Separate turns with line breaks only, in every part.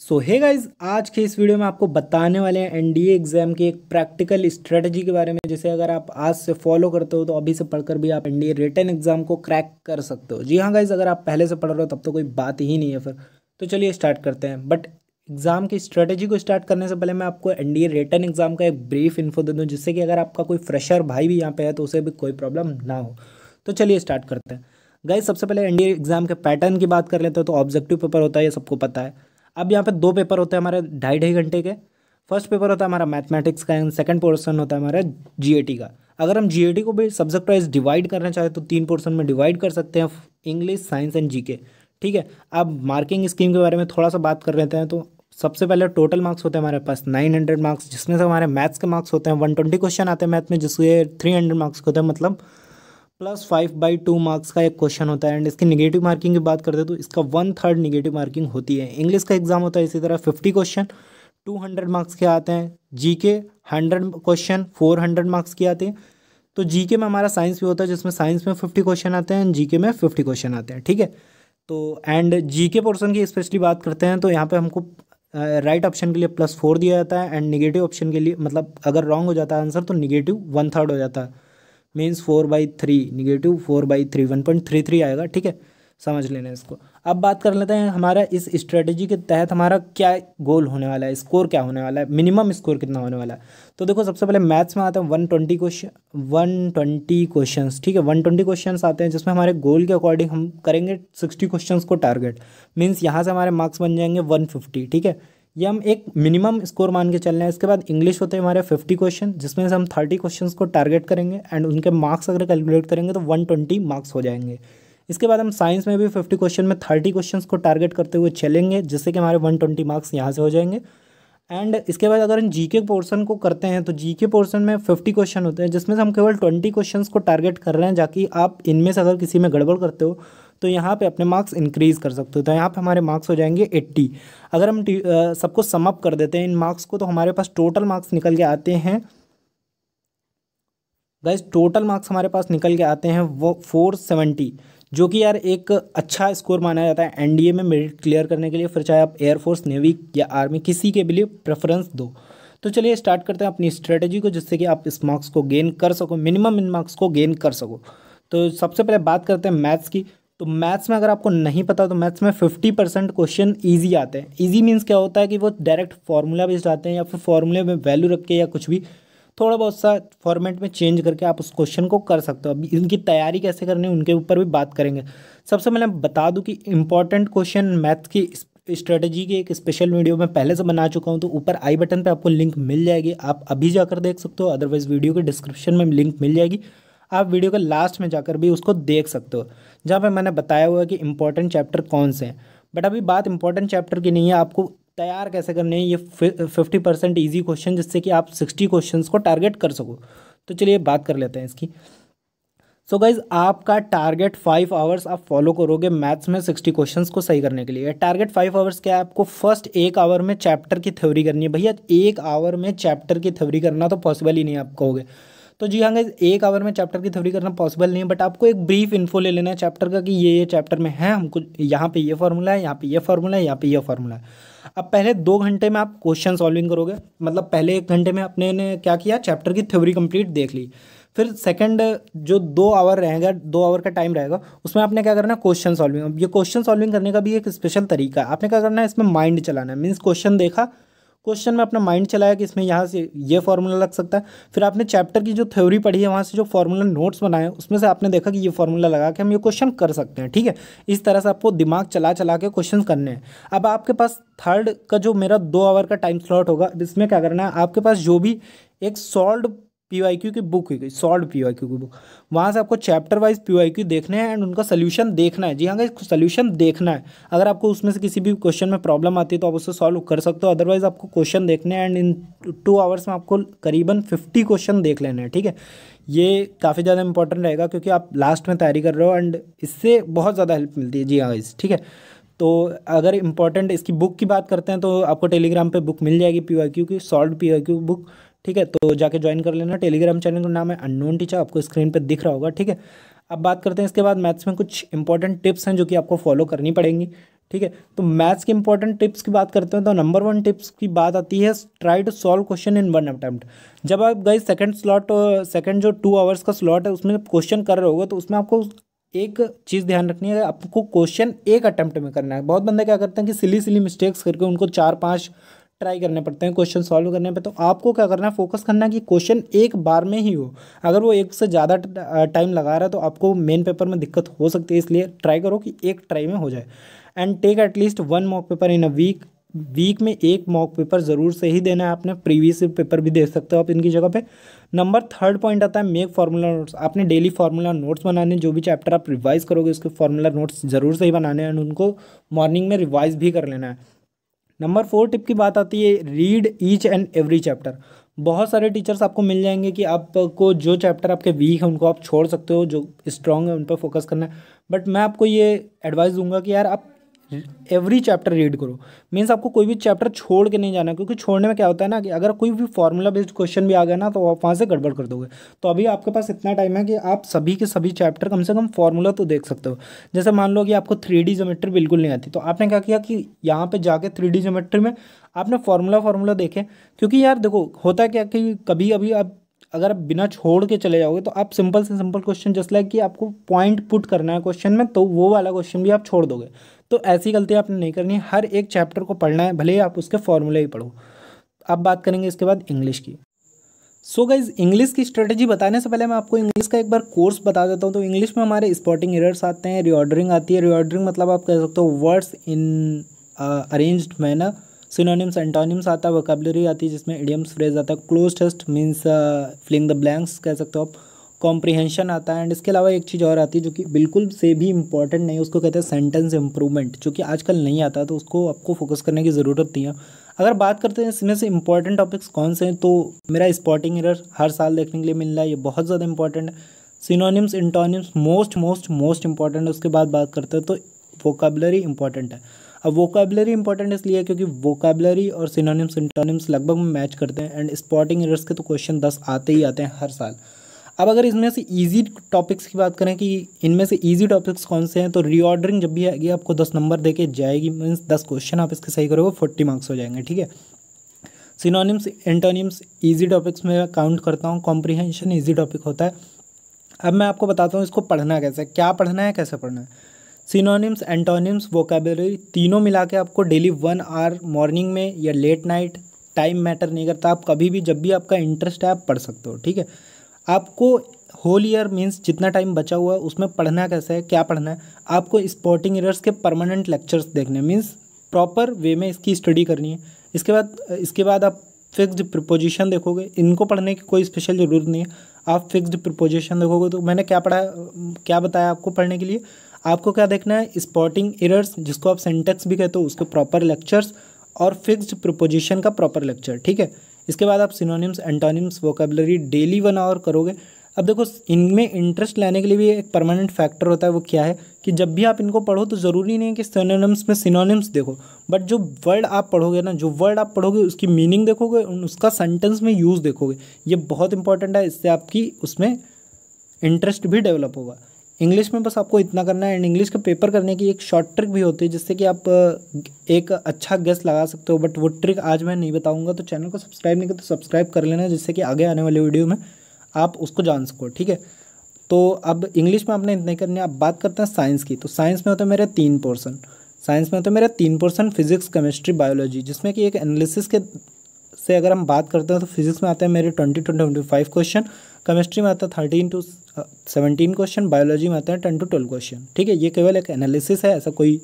सो hey guys आज के इस वीडियो में आपको बताने वाले हैं एनडीए एग्जाम की एक प्रैक्टिकल स्ट्रेटजी के बारे में जैसे अगर आप आज से फॉलो करते हो तो अभी से पढ़कर भी आप एनडीए रिटर्न एग्जाम को क्रैक कर सकते हो जी हाँ गाइज अगर आप पहले से पढ़ रहे हो तब तो कोई बात ही नहीं है फिर तो चलिए स्टार्ट करते हैं बट एग्जाम की स्ट्रेटजी को स्टार्ट करने से पहले मैं आपको एनडीए रिटर्न एग्जाम का एक ब्रीफ इन्फो दे दूँ जिससे कि अगर आपका कोई फ्रेशर भाई भी यहाँ पे है तो उसे भी कोई प्रॉब्लम ना हो तो चलिए स्टार्ट करते हैं गाइज सबसे पहले एन एग्जाम के पैटर्न की बात कर लेते हो तो ऑब्जेक्टिव पेपर होता है ये सबको पता है अब यहाँ पे दो पेपर होते हैं हमारे ढाई ढाई घंटे के फर्स्ट पेपर होता है हमारा मैथमेटिक्स का एंड सेकंड पोर्सन होता है हमारा जीएटी का अगर हम जीएटी को भी सब्जेक्ट वाइज डिवाइड करना चाहें तो तीन पोर्सन में डिवाइड कर सकते हैं इंग्लिश साइंस एंड जीके ठीक है अब मार्किंग स्कीम के बारे में थोड़ा सा बात कर लेते हैं तो सबसे पहले टोटल मार्क्स होते हैं हमारे पास नाइन हंड्रेड मार्क्स जिसमें से हमारे मैथ्स के मार्क्स होते हैं वन ट्वेंटी क्वेश्चन आते हैं मैथ में जिसके थ्री हंड्रेड मार्क्स के होते हैं मतलब plus five by two marks का एक क्वेश्चन होता है एंड इसकी निगेटिव मार्किंग की बात करते हैं तो इसका वन थर्ड निगेटिव मार्किंग होती है इंग्लिश का एग्जाम होता है इसी तरह fifty question two hundred marks के आते हैं G K hundred question four hundred marks के आते हैं तो जी के में हमारा साइंस भी होता है जिसमें साइंस में फिफ्टी क्वेश्चन आते हैं जी के में फिफ्टी क्वेश्चन आते हैं ठीक है तो एंड जी के पोर्सन की स्पेशली बात करते हैं तो यहाँ पर हमको राइट uh, ऑप्शन right के लिए प्लस फोर दिया जाता है एंड निगेटिव ऑप्शन के लिए मतलब अगर रॉन्ग हो जाता है आंसर तो निगेटिव वन थर्ड हो जाता है means four by three negative four by three one point three three आएगा ठीक है समझ लेना इसको अब बात कर लेते हैं हमारा इस स्ट्रेटजी के तहत हमारा क्या गोल होने वाला है स्कोर क्या होने वाला है मिनिमम स्कोर कितना होने वाला है तो देखो सबसे पहले मैथ्स में आते हैं one twenty question one twenty question ठीक है वन ट्वेंटी क्वेश्चन आते हैं जिसमें हमारे गोल के अकॉर्डिंग हम करेंगे सिक्सटी क्वेश्चन को टारगेट मीन्स यहाँ से हमारे मार्क्स बन जाएंगे वन फिफ्टी ठीक है ये हम एक मिनिमम स्कोर मान के चल रहे हैं इसके बाद इंग्लिश होते हैं हमारे फिफ्टी क्वेश्चन जिसमें से हम थर्टी क्वेश्चन को टारगेट करेंगे एंड उनके मार्क्स अगर कैलकुलेट करेंगे तो वन ट्वेंटी मार्क्स हो जाएंगे इसके बाद हम साइंस में भी फिफ्टी क्वेश्चन में थर्टी क्वेश्चन को टारगेट करते हुए चलेंगे जिससे कि हमारे वन ट्वेंटी मार्क्स यहाँ से हो जाएंगे एंड इसके बाद अगर हम जी के पोर्सन को करते हैं तो जी के पोर्सन में फिफ्टी क्वेश्चन होते हैं जिसमें से हम केवल ट्वेंटी क्वेश्चन को टारगेट कर रहे हैं ताकि आप इनमें से अगर किसी में गड़बड़ करते हो तो यहाँ पे अपने मार्क्स इंक्रीज़ कर सकते हो तो यहाँ पे हमारे मार्क्स हो जाएंगे एट्टी अगर हम सबको समअप कर देते हैं इन मार्क्स को तो हमारे पास टोटल मार्क्स निकल के आते हैं गाइज टोटल मार्क्स हमारे पास निकल के आते हैं वो फोर सेवेंटी जो कि यार एक अच्छा स्कोर माना जाता है एनडीए में मेरिट क्लियर करने के लिए फिर चाहे आप एयरफोर्स नेवी या आर्मी किसी के भी लिए प्रेफरेंस दो तो चलिए स्टार्ट करते हैं अपनी स्ट्रेटजी को जिससे कि आप इस मार्क्स को गेन कर सको मिनिमम इन मार्क्स को गेन कर सको तो सबसे पहले बात करते हैं मैथ्स की तो मैथ्स में अगर आपको नहीं पता तो मैथ्स में फिफ्टी परसेंट क्वेश्चन ईजी आते हैं ईजी मीन्स क्या होता है कि वो डायरेक्ट फार्मूला बेस्ड आते हैं या फिर फार्मूले में वैल्यू रख के या कुछ भी थोड़ा बहुत सा फॉर्मेट में चेंज करके आप उस क्वेश्चन को कर सकते हो अभी इनकी तैयारी कैसे करनी है उनके ऊपर भी बात करेंगे सबसे पहले बता दूँ कि इंपॉर्टेंट क्वेश्चन मैथ की स्ट्रेटजी की एक स्पेशल वीडियो मैं पहले से बना चुका हूँ तो ऊपर आई बटन पर आपको लिंक मिल जाएगी आप अभी जाकर देख सकते हो अदरवाइज़ वीडियो के डिस्क्रिप्शन में लिंक मिल जाएगी आप वीडियो के लास्ट में जाकर भी उसको देख सकते हो जहाँ पर मैंने बताया हुआ है कि इंपॉर्टेंट चैप्टर कौन से हैं बट अभी बात इंपॉर्टेंट चैप्टर की नहीं है आपको तैयार कैसे करने हैं ये फिफ्टी परसेंट ईजी क्वेश्चन जिससे कि आप सिक्सटी क्वेश्चन को टारगेट कर सको तो चलिए बात कर लेते हैं इसकी सो so गाइज आपका टारगेट फाइव आवर्स आप फॉलो करोगे मैथ्स में सिक्सटी क्वेश्चन को सही करने के लिए टारगेट फाइव आवर्स क्या है आपको फर्स्ट एक आवर में चैप्टर की थ्योरी करनी है भैया एक आवर में चैप्टर की थ्योरी करना तो पॉसिबल ही नहीं आप कहोगे तो जी हाँ एक आवर में चैप्टर की थ्योरी करना पॉसिबल नहीं है बट आपको एक ब्रीफ इन्फो ले लेना है चैप्टर का कि ये ये चैप्टर में है हमको यहाँ पे ये फार्मूला है यहाँ पे ये फॉर्मूला है यहाँ पे ये फॉर्मूला है अब पहले दो घंटे में आप क्वेश्चन सॉल्विंग करोगे मतलब पहले एक घंटे में अपने ने क्या किया चैप्टर की थ्योरी कंप्लीट देख ली फिर सेकंड जो दो आवर रहेगा दो आवर का टाइम रहेगा उसमें आपने क्या करना है क्वेश्चन सॉल्विंग अब ये क्वेश्चन सॉल्विंग करने का भी एक स्पेशल तरीका है आपने क्या करना है इसमें माइंड चलाना है मीन्स क्वेश्चन देखा क्वेश्चन में अपना माइंड चलाया कि इसमें यहाँ से ये फार्मूला लग सकता है फिर आपने चैप्टर की जो थ्योरी पढ़ी है वहाँ से जो फार्मूला नोट्स बनाए उसमें से आपने देखा कि ये फार्मूला लगा के हम ये क्वेश्चन कर सकते हैं ठीक है इस तरह से आपको दिमाग चला चला के क्वेश्चन करने हैं अब आपके पास थर्ड का जो मेरा दो आवर का टाइम स्लॉट होगा इसमें क्या करना है आपके पास जो भी एक सॉल्व पी वाई क्यू की बुक हुई सॉल्व पी वाई क्यू की बुक वहाँ से आपको chapter wise P Y Q देखने हैं एंड उनका सोल्यूशन देखना है जी हाँ इसको सोल्यूशन देखना है अगर आपको उसमें से किसी भी क्वेश्चन में प्रॉब्लम आती है तो आप उससे सॉल्व कर सकते हो अदरवाइज आपको क्वेश्चन देखने हैं एंड इन टू आवर्स में आपको करीबन फिफ्टी क्वेश्चन देख लेने हैं ठीक है ये काफ़ी ज़्यादा इंपॉर्टेंट रहेगा क्योंकि आप लास्ट में तैयारी कर रहे हो एंड इससे बहुत ज़्यादा हेल्प मिलती है जी हाँ इस ठीक है तो अगर इंपॉर्टेंट इसकी बुक की बात करते हैं तो आपको टेलीग्राम पे बुक मिल जाएगी पी वाई क्यू की solved P Y Q book ठीक है तो जाके ज्वाइन कर लेना टेलीग्राम चैनल का नाम है अननोन टीचर आपको स्क्रीन पर दिख रहा होगा ठीक है अब बात करते हैं इसके बाद मैथ्स में कुछ इंपॉर्टेंट टिप्स हैं जो कि आपको फॉलो करनी पड़ेंगी ठीक है तो मैथ्स के इंपॉर्टेंट टिप्स की बात करते हैं तो नंबर वन टिप्स की बात आती है try to solve question in one attempt जब आप गई सेकंड स्लॉट सेकंड जो टू आवर्स का स्लॉट है उसमें क्वेश्चन कर रहे हो तो उसमें आपको एक चीज़ ध्यान रखनी है आपको क्वेश्चन एक अटैम्प्ट में करना है बहुत बंदे क्या करते हैं कि सिली सिली मिस्टेक्स करके उनको चार पाँच ट्राई करने पड़ते हैं क्वेश्चन सॉल्व करने पे तो आपको क्या करना है फोकस करना है कि क्वेश्चन एक बार में ही हो अगर वो एक से ज़्यादा टाइम लगा रहा है तो आपको मेन पेपर में दिक्कत हो सकती है इसलिए ट्राई करो कि एक ट्राई में हो जाए and take at least one mock paper in a week week में एक मॉक पेपर ज़रूर से ही देना है आपने प्रीवियस पेपर भी दे सकते हो आप इनकी जगह पे नंबर थर्ड पॉइंट आता है मेक फार्मूला नोट्स आपने डेली फार्मूला नोट्स बनाने जो भी चैप्टर आप रिवाइज़ करोगे उसके फार्मूला नोट्स ज़रूर से ही बनाने हैं उनको मॉर्निंग में रिवाइज़ भी कर लेना है नंबर फोर टिप की बात आती है read each and every chapter बहुत सारे टीचर्स आपको मिल जाएंगे कि आपको जो चैप्टर आपके वीक है उनको आप छोड़ सकते हो जो स्ट्रॉन्ग है उन पर फोकस करना है बट मैं आपको ये एडवाइस दूंगा कि यार आप एवरी चैप्टर रीड करो मीन्स आपको कोई भी चैप्टर छोड़ के नहीं जाना क्योंकि छोड़ने में क्या होता है ना कि अगर कोई भी फार्मूला बेस्ड क्वेश्चन भी आ गया ना तो आप वहाँ से गड़बड़ कर दोगे तो अभी आपके पास इतना टाइम है कि आप सभी के सभी चैप्टर कम से कम फॉर्मूला तो देख सकते हो जैसे मान लो कि आपको थ्री डी जोमेट्री बिल्कुल नहीं आती तो आपने क्या किया कि यहाँ पर जाके थ्री डी जोमेट्री में आपने फार्मूला फार्मूला देखे क्योंकि यार देखो होता क्या कि कभी अभी आप अगर आप बिना छोड़ के चले जाओगे तो आप सिंपल से सिंपल क्वेश्चन जस्ट लाइक कि आपको पॉइंट पुट करना है क्वेश्चन में तो वो वाला क्वेश्चन भी आप छोड़ दोगे तो ऐसी गलती आपने नहीं करनी है हर एक चैप्टर को पढ़ना है भले ही आप उसके फॉर्मूले ही पढ़ो अब बात करेंगे इसके बाद इंग्लिश की सो गाइज इंग्लिश की स्ट्रेटजी बताने से पहले मैं आपको इंग्लिश का एक बार कोर्स बता देता हूँ तो इंग्लिश में हमारे स्पॉटिंग एरर्स आते हैं रिऑर्डरिंग आती है रिऑर्डरिंग मतलब आप कह सकते हो words in arranged manner synonyms antonyms आता है वोकेबलरी आती है जिसमें इडियम्स फ्रेज आता है cloze test means filling the blanks कह सकते हो आप कॉम्प्रिहेंशन आता है एंड इसके अलावा एक चीज़ और आती है जो कि बिल्कुल से भी इंपॉर्टेंट नहीं उसको कहते हैं सेंटेंस इंप्रूवमेंट जो कि आजकल नहीं आता तो उसको आपको फोकस करने की ज़रूरत नहीं है अगर बात करते हैं इसमें से इंपॉर्टेंट टॉपिक्स कौन से हैं तो मेरा स्पॉटिंग एरर हर साल देखने के लिए मिल रहा है ये बहुत ज़्यादा इंपॉर्टेंट है synonyms antonyms most most most important है उसके बाद बात करते हैं तो वोकाबलरी इंपॉर्टेंट है अब वोकेबलरी इंपॉर्टेंट इसलिए क्योंकि वोकेबलरी और सिनोनिम्स सिंटोनिम्स लगभग मैच करते हैं एंड स्पॉटिंग एरर्स के तो क्वेश्चन दस आते ही आते हैं हर साल अब अगर इसमें से इजी टॉपिक्स की बात करें कि इनमें से इजी टॉपिक्स कौन से हैं तो रीऑर्डरिंग जब भी आएगी आपको दस नंबर देके जाएगी मीन्स दस क्वेश्चन आप इसके सही करोगे फोर्टी मार्क्स हो जाएंगे ठीक है सिनोनिम्स एंटोनिम्स इजी टॉपिक्स में काउंट करता हूँ कॉम्प्रीहेंशन ईजी टॉपिक होता है अब मैं आपको बताता हूँ इसको पढ़ना कैसे क्या पढ़ना है कैसे पढ़ना है सिनोनिम्स एंटोनिम्स वोकेबलरी तीनों मिला के आपको डेली वन आवर मॉर्निंग में या लेट नाइट टाइम मैटर नहीं करता आप कभी भी जब भी आपका इंटरेस्ट है आप पढ़ सकते हो ठीक है आपको होल ईयर मीन्स जितना टाइम बचा हुआ है उसमें पढ़ना कैसा है क्या पढ़ना है आपको स्पोर्टिंग ईयर्स के परमानेंट लेक्चर्स देखने मीन्स प्रॉपर वे में इसकी स्टडी करनी है इसके बाद इसके बाद आप फिक्स्ड प्रपोजिशन देखोगे इनको पढ़ने की कोई स्पेशल ज़रूरत नहीं है आप फिक्स्ड प्रपोजिशन देखोगे तो मैंने क्या पढ़ा क्या बताया आपको पढ़ने के लिए आपको क्या देखना है स्पॉटिंग एरर्स जिसको आप सेंटेक्स भी कहते हो उसके प्रॉपर लेक्चर्स और फिक्स्ड प्रपोजिशन का प्रॉपर लेक्चर ठीक है इसके बाद आप synonyms antonyms vocabulary daily one hour करोगे अब देखो इनमें इंटरेस्ट लेने के लिए भी एक परमानेंट फैक्टर होता है वो क्या है कि जब भी आप इनको पढ़ो तो ज़रूरी नहीं है कि सिनोनिम्स में सिनोनिम्स देखो बट जो वर्ड आप पढ़ोगे ना जो वर्ड आप पढ़ोगे उसकी मीनिंग देखोगे उसका सेंटेंस में यूज़ देखोगे ये बहुत इंपॉर्टेंट है इससे आपकी उसमें इंटरेस्ट भी डेवलप होगा इंग्लिश में बस आपको इतना करना है एंड इंग्लिश का पेपर करने की एक शॉर्ट ट्रिक भी होती है जिससे कि आप एक अच्छा गेस लगा सकते हो बट वो ट्रिक आज मैं नहीं बताऊंगा तो चैनल को सब्सक्राइब नहीं कर तो सब्सक्राइब कर लेना जिससे कि आगे आने वाले वीडियो में आप उसको जान सको ठीक है तो अब इंग्लिश में आपने इतना ही करना है आप बात करते हैं साइंस की तो साइंस में होते हैं मेरे तीन पोर्सन साइंस में होते हैं मेरे तीन पोर्सन फिजिक्स केमिस्ट्री बायोलॉजी जिसमें कि एक एनालिसिस के से अगर हम बात करते हैं तो फिजिक्स में आते हैं मेरे twenty twenty five question chemistry में आता है thirteen to seventeen question biology में आता है टेन टू ट्वेल्व क्वेश्चन ठीक है ये केवल एक एनालिसिस है ऐसा कोई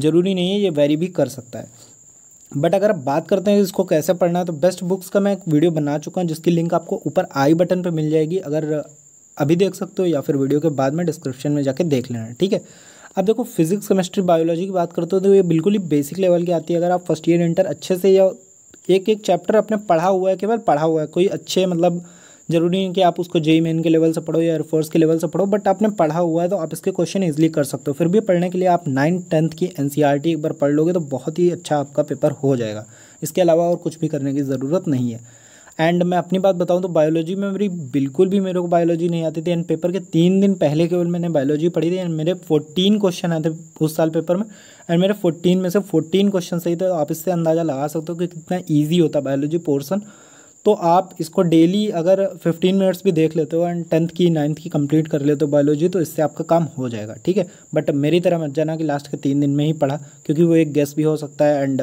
ज़रूरी नहीं है ये वेरी भी कर सकता है बट अगर आप बात करते हैं इसको कैसे पढ़ना है तो बेस्ट बुक्स का मैं एक वीडियो बना चुका हूँ जिसकी लिंक आपको ऊपर आई बटन पर मिल जाएगी अगर अभी देख सकते हो या फिर वीडियो के बाद में डिस्क्रिप्शन में जाके देख लेना ठीक है अब देखो फिजिक्स केमिस्ट्री बायोलॉजी की बात करते हो तो ये बिल्कुल ही बेसिक लेवल की आती है अगर आप फर्स्ट ईयर इंटर अच्छे से या एक एक चैप्टर आपने पढ़ा हुआ है केवल पढ़ा हुआ है कोई अच्छे मतलब जरूरी नहीं कि आप उसको जेई मेन e के लेवल से पढ़ो या एयरफोर्स के लेवल से पढ़ो बट आपने पढ़ा हुआ है तो आप इसके क्वेश्चन ईजिली कर सकते हो फिर भी पढ़ने के लिए आप नाइन्थ टेंथ की एन e एक बार पढ़ लोगे तो बहुत ही अच्छा आपका पेपर हो जाएगा इसके अलावा और कुछ भी करने की ज़रूरत नहीं है एंड मैं अपनी बात बताऊं तो बायोलॉजी में मेरी बिल्कुल भी मेरे को बायोलॉजी नहीं आती थी एंड पेपर के तीन दिन पहले केवल मैंने बायोलॉजी पढ़ी थी एंड मेरे फोर्टीन क्वेश्चन आए थे उस साल पेपर में एंड मेरे फोर्टीन में से फोर्टीन क्वेश्चन सही थे तो आप इससे अंदाज़ा लगा सकते हो कि कितना ईजी होता बायोलॉजी पोर्सन तो आप इसको डेली अगर फिफ्टीन मिनट्स भी देख लेते हो एंड टेंथ की नाइन्थ की कंप्लीट कर लेते हो बायोलॉजी तो इससे आपका काम हो जाएगा ठीक है बट मेरी तरह मत जाना कि लास्ट के तीन दिन में ही पढ़ा क्योंकि वो एक गेस भी हो सकता है एंड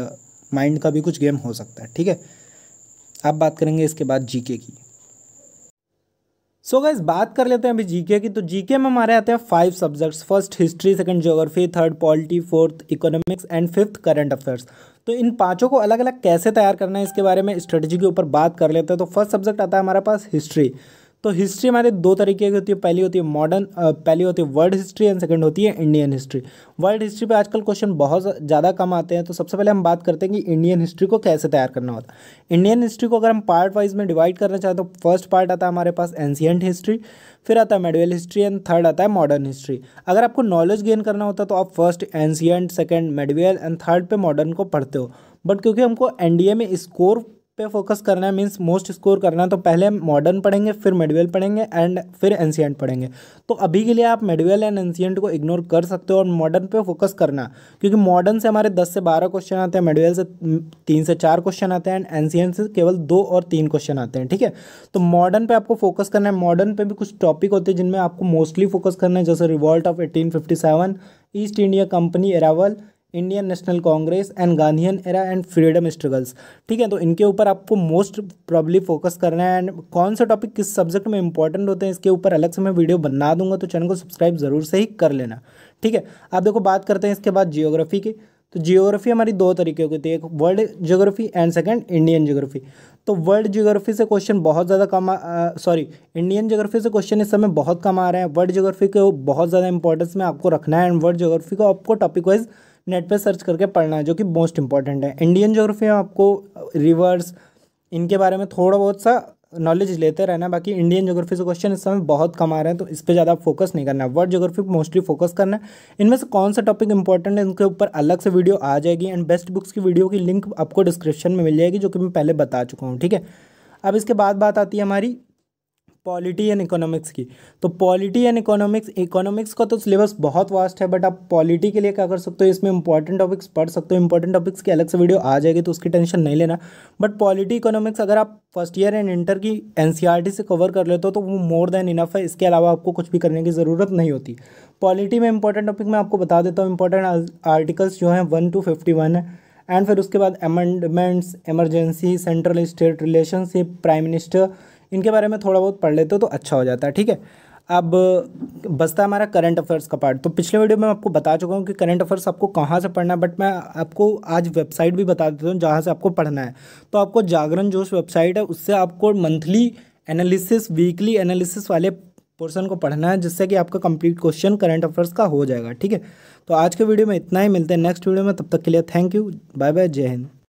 माइंड का भी कुछ गेम हो सकता है ठीक है आप बात करेंगे इसके बाद जीके की सो so गैस बात कर लेते हैं अभी जीके की तो जीके में हमारे आते हैं five subjects first history second geography third polity fourth economics and fifth current affairs तो इन पांचों को अलग अलग कैसे तैयार करना है इसके बारे में स्ट्रेटजी के ऊपर बात कर लेते हैं तो फर्स्ट सब्जेक्ट आता है हमारे पास हिस्ट्री तो हिस्ट्री हमारे दो तरीके की होती है पहली होती है मॉडर्न पहली होती है वर्ल्ड हिस्ट्री एंड सेकंड होती है इंडियन हिस्ट्री वर्ल्ड हिस्ट्री पे आजकल क्वेश्चन बहुत ज़्यादा कम आते हैं तो सबसे पहले हम बात करते हैं कि इंडियन हिस्ट्री को कैसे तैयार करना होता है इंडियन हिस्ट्री को अगर हम पार्ट वाइज में डिवाइड करना चाहें तो फर्स्ट पार्ट आता है हमारे पास एंशियंट हिस्ट्री फिर आता है मेडिवल हिस्ट्री एंड थर्ड आता है मॉडर्न हिस्ट्री अगर आपको नॉलेज गेन करना होता है तो आप first ancient second medieval and third पर मॉडर्न को पढ़ते हो बट क्योंकि हमको एनडीए में स्कोर पे फोकस करना है मीन्स मोस्ट स्कोर करना है तो पहले मॉडर्न पढ़ेंगे फिर मेडिवल पढ़ेंगे एंड फिर एंशियंट पढ़ेंगे तो अभी के लिए आप मेडिवल एंड एंशियंट को इग्नोर कर सकते हो और मॉडर्न पे फोकस करना क्योंकि मॉडर्न से हमारे दस से बारह क्वेश्चन आते हैं मेडिवल से तीन से चार क्वेश्चन आते हैं एंड एनशियंट से केवल दो और तीन क्वेश्चन आते हैं ठीक है तो मॉडर्न पर आपको फोकस करना है मॉडर्न पर भी कुछ टॉपिक होते हैं जिनमें आपको मोस्टली फोकस करना है जैसे revolt of eighteen East India company arrival Indian National Congress and Gandhian era and freedom struggles ठीक है तो इनके ऊपर आपको मोस्ट प्रॉब्ली फोकस करना है एंड कौन सा टॉपिक किस सब्जेक्ट में इंपॉर्टेंट होते हैं इसके ऊपर अलग से मैं वीडियो बना दूंगा तो चैनल को सब्सक्राइब ज़रूर से ही कर लेना ठीक है आप देखो बात करते हैं इसके बाद जियोग्राफी की तो जियोग्राफी हमारी दो तरीके की होती है एक world geography and second Indian geography तो वर्ल्ड जियोग्राफी से क्वेश्चन बहुत ज़्यादा कम सॉरी इंडियन जियोग्राफी से क्वेश्चन इस समय बहुत कम आ रहे हैं वर्ल्ड जियोग्राफी को बहुत ज़्यादा इंपॉर्टेंस में आपको रखना है एंड वर्ल्ड जियोग्राफी को आपको टॉपिक वाइज नेट पे सर्च करके पढ़ना है जो कि मोस्ट इंपॉर्टेंट है इंडियन ज्योग्राफी में आपको रिवर्स uh, इनके बारे में थोड़ा बहुत सा नॉलेज लेते रहना बाकी इंडियन जोग्राफी से क्वेश्चन इस समय बहुत कम आ रहे हैं तो इस पर ज़्यादा फोकस नहीं करना वर्ल्ड जोग्राफी मोस्टली फोकस करना है इनमें से कौन सा टॉपिक इंपॉर्टेंट है इनके ऊपर अलग से वीडियो आ जाएगी एंड बेस्ट बुक्स की वीडियो की लिंक आपको डिस्क्रिप्शन में मिल जाएगी जो कि मैं पहले बता चुका हूँ ठीक है अब इसके बाद बात आती है हमारी पॉलिटी एंड इकोनॉमिक्स की तो पॉलिटी एंड इकोनॉमिक्स इकोनॉमिक्स का तो सिलेबस बहुत वास्ट है बट आप पॉलिटी के लिए क्या कर सकते हो इसमें इंपॉर्टेंट टॉपिक्स पढ़ सकते हो इंपॉर्टेंट टॉपिक्स की अलग से वीडियो आ जाएगी तो उसकी टेंशन नहीं लेना बट पॉलिटी इकोनॉमिक्स अगर आप फर्स्ट ईयर एंड इंटर की एन e से कवर कर लेते हो तो वो मोर देन इनफ है इसके अलावा आपको कुछ भी करने की ज़रूरत नहीं होती पॉलिटी में इंपॉर्टेंट टॉपिक मैं आपको बता देता हूँ इंपॉर्टेंट आर्टिकल्स जो हैं वन टू फिफ्टी वन है एंड फिर उसके बाद amendments emergency central state relationship prime minister इनके बारे में थोड़ा बहुत पढ़ लेते हो तो अच्छा हो जाता है ठीक है अब बसता है हमारा करंट अफेयर्स का पार्ट तो पिछले वीडियो में आपको बता चुका हूँ कि करंट अफेयर्स आपको कहाँ से पढ़ना है बट मैं आपको आज वेबसाइट भी बता देता हूँ जहाँ से आपको पढ़ना है तो आपको जागरण जोश वेबसाइट है उससे आपको मंथली एनालिसिस वीकली एनालिसिस वाले पोर्सन को पढ़ना है जिससे कि आपका कंप्लीट क्वेश्चन करंट अफेयर्स का हो जाएगा ठीक है तो आज के वीडियो में इतना ही मिलते हैं नेक्स्ट वीडियो में तब तक के लिए थैंक यू बाय बाय जय हिंद